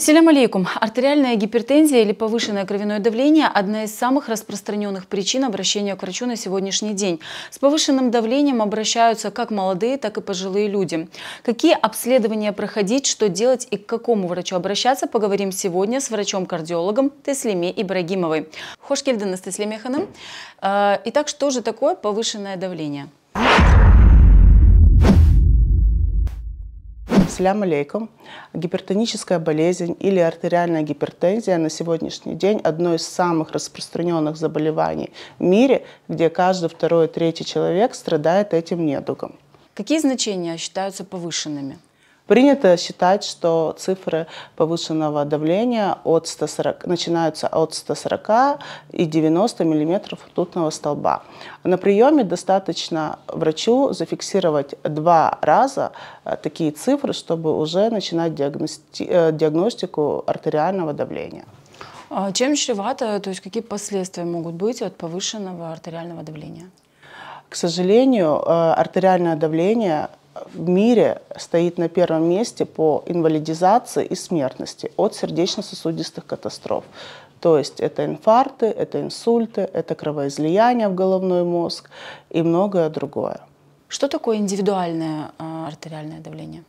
Селям алейкум. Артериальная гипертензия или повышенное кровяное давление – одна из самых распространенных причин обращения к врачу на сегодняшний день. С повышенным давлением обращаются как молодые, так и пожилые люди. Какие обследования проходить, что делать и к какому врачу обращаться, поговорим сегодня с врачом-кардиологом Теслиме Ибрагимовой. Хош келдіңіз, Теслиме ханым. А, итак, что же такое повышенное давление? Ассаляму алейкум. Гипертоническая болезнь или артериальная гипертензия на сегодняшний день одно из самых распространенных заболеваний в мире, где каждый второй, третий человек страдает этим недугом. Какие значения считаются повышенными? Принято считать, что цифры повышенного давления от 140, начинаются от 140 и 90 мм ртутного столба. На приеме достаточно врачу зафиксировать два раза э, такие цифры, чтобы уже начинать диагности, э, диагностику артериального давления. А чем чревато, то есть какие последствия могут быть от повышенного артериального давления? К сожалению, э, артериальное давление в мире стоит на первом месте по инвалидизации и смертности от сердечно-сосудистых катастроф. То есть это инфаркты, это инсульты, это кровоизлияние в головной мозг и многое другое. Что такое индивидуальное а, артериальное давление?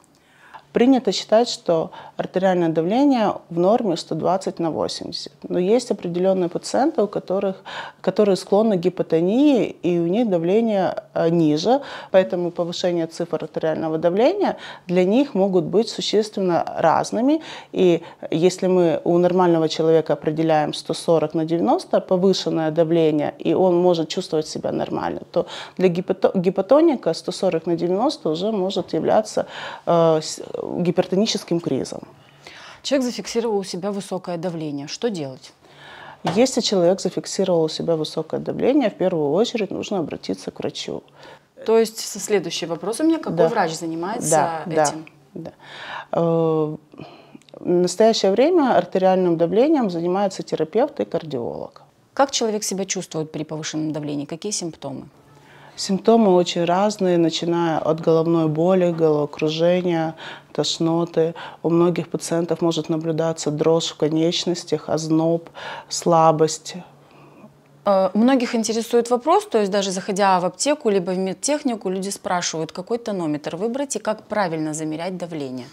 Принято считать, что артериальное давление в норме 120 на 80. Но есть определенные пациенты, у которых, которые склонны к гипотонии, и у них давление э, ниже, поэтому повышение цифр артериального давления для них могут быть существенно разными. И если мы у нормального человека определяем 140 на 90, повышенное давление, и он может чувствовать себя нормально, то для гипотоника 140 на 90 уже может являться э, гипертоническим кризом. Человек зафиксировал у себя высокое давление. Что делать? Если человек зафиксировал у себя высокое давление, в первую очередь нужно обратиться к врачу. То есть следующий вопрос у меня, какой да. врач занимается да, этим? Да, да. Э, в настоящее время артериальным давлением занимаются терапевт и кардиолог. Как человек себя чувствует при повышенном давлении? Какие симптомы? Симптомы очень разные, начиная от головной боли, головокружения, тошноты. У многих пациентов может наблюдаться дрожь в конечностях, озноб, слабость. Э, многих интересует вопрос, то есть даже заходя в аптеку либо в медтехнику, люди спрашивают, какой тонометр выбрать и как правильно замерять давление.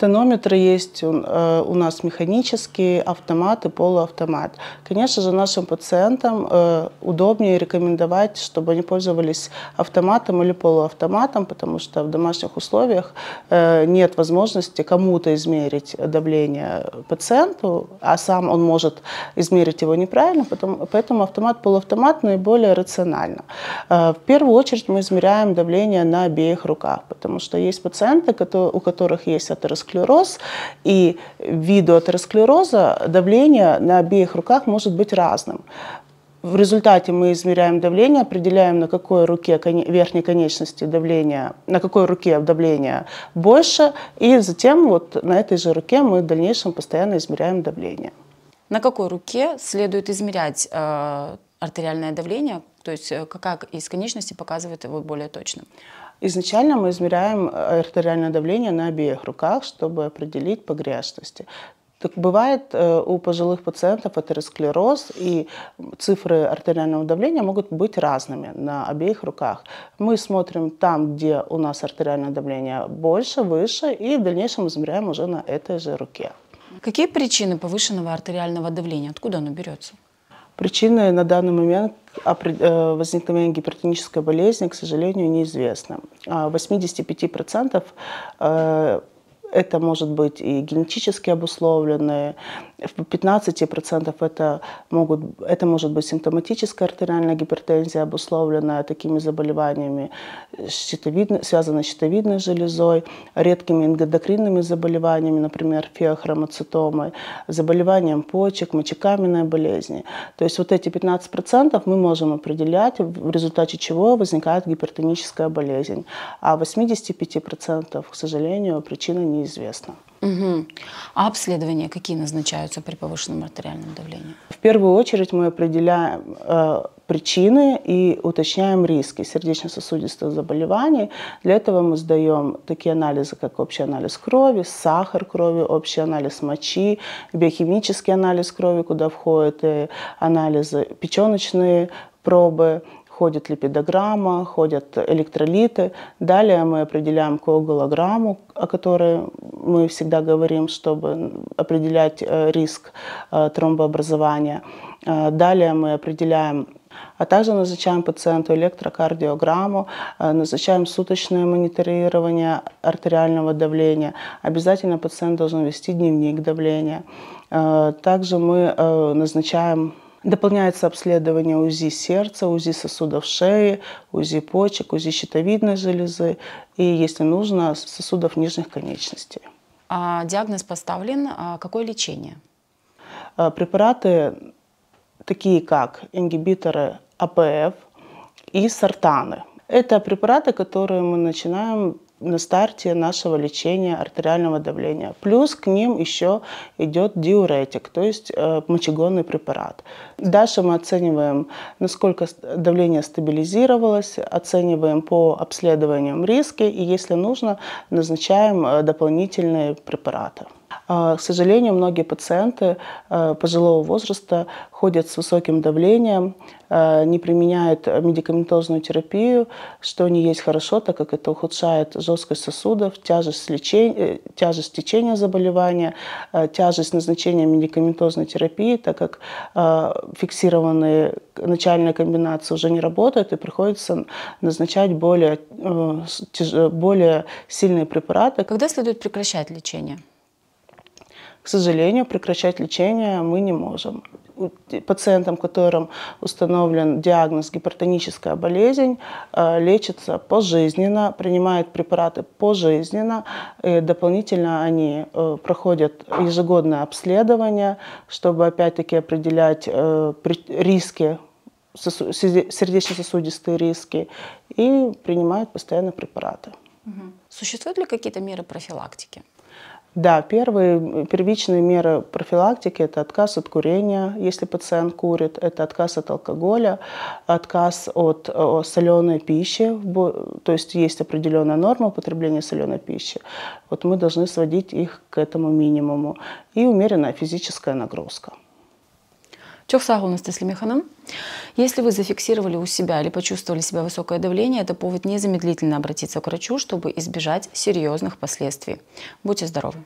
Тонометры есть э, у, нас механические автомат и полуавтомат. Конечно же, нашим пациентам э, удобнее рекомендовать, чтобы они пользовались автоматом или полуавтоматом, потому что в домашних условиях э, нет возможности кому-то измерить давление пациенту, а сам он может измерить его неправильно, поэтому автомат-полуавтомат наиболее рационально. в первую очередь мы измеряем давление на обеих руках, потому что есть пациенты, у которых есть атеросклероз, атеросклероз, и виду атеросклероза давление на обеих руках может быть разным. В результате мы измеряем давление, определяем, на какой руке верхней конечности давление, на какой руке давление больше, и затем вот на этой же руке мы в дальнейшем постоянно измеряем давление. На какой руке следует измерять э, артериальное давление, то есть э, какая из конечностей показывает его более точно? Изначально мы измеряем э, артериальное давление на обеих руках, чтобы определить погрешности. Так бывает э, у пожилых пациентов атеросклероз, и цифры артериального давления могут быть разными на обеих руках. Мы смотрим там, где у нас артериальное давление больше, выше, и в дальнейшем измеряем уже на этой же руке. Какие причины повышенного артериального давления? Откуда оно берется? Причины на данный момент Э, возникновение гипертонической болезни, к сожалению, неизвестно. А В 85% э, это может быть и генетически обусловленные. В 15% это, могут, это может быть симптоматическая артериальная гипертензия, обусловленная такими заболеваниями, щитовидно, связанной с щитовидной железой, редкими эндокринными заболеваниями, например, феохромоцитомой, заболеванием почек, мочекаменной болезни. То есть вот эти 15% мы можем определять, в результате чего возникает гипертоническая болезнь. А 85%, к сожалению, причина не неизвестно. Угу. А обследования какие назначаются при повышенном артериальном давлении? В первую очередь мы определяем э, причины и уточняем риски сердечно-сосудистых заболеваний. Для этого мы сдаем такие анализы, как общий анализ крови, сахар крови, общий анализ мочи, биохимический анализ крови, куда входят э, анализы печеночные пробы, ходит липидограмма, ходят электролиты. Далее мы определяем коагулограмму, о которой мы всегда говорим, чтобы определять э, риск э, тромбообразования. Э, далее мы определяем а также назначаем пациенту электрокардиограмму, назначаем суточное мониторирование артериального давления. Обязательно пациент должен вести дневник давления. Также мы назначаем Дополняется обследование УЗИ сердца, УЗИ сосудов шеи, УЗИ почек, УЗИ щитовидной железы и, если нужно, сосудов нижних конечностей. А диагноз поставлен. А какое лечение? А, препараты такие как ингибиторы АПФ и сортаны. Это препараты, которые мы начинаем на старте нашего лечения артериального давления. Плюс к ним еще идет диуретик, то есть э, мочегонный препарат. Дальше мы оцениваем, насколько давление стабилизировалось, оцениваем по обследованиям риски и, если нужно, назначаем э, дополнительные препараты. А, к сожалению, многие пациенты а, пожилого возраста ходят с высоким давлением, а, не применяют медикаментозную терапию, что не есть хорошо, так как это ухудшает жесткость сосудов, тяжесть, лечения, э, тяжесть течения заболевания, тяжесть назначения медикаментозной терапии, так как фиксированные начальные комбинации уже не работают и приходится назначать более, э, более сильные препараты. Когда следует прекращать лечение? К сожалению, прекращать лечение мы не можем. Пациентам, которым установлен диагноз гипертоническая болезнь, э, лечится пожизненно, принимает препараты пожизненно. И дополнительно они э, проходят ежегодное обследование, чтобы опять-таки определять э, риски сердечно-сосудистые риски и принимают постоянно препараты. Существуют ли какие-то меры профилактики? Да, первые первичные меры профилактики – это отказ от курения, если пациент курит, это отказ от алкоголя, отказ от э, соленой пищи, то есть есть определенная норма употребления соленой пищи. Вот мы должны сводить их к этому минимуму. И умеренная физическая нагрузка у нас с Ханам. Если вы зафиксировали у себя или почувствовали себя высокое давление, это повод незамедлительно обратиться к врачу, чтобы избежать серьезных последствий. Будьте здоровы!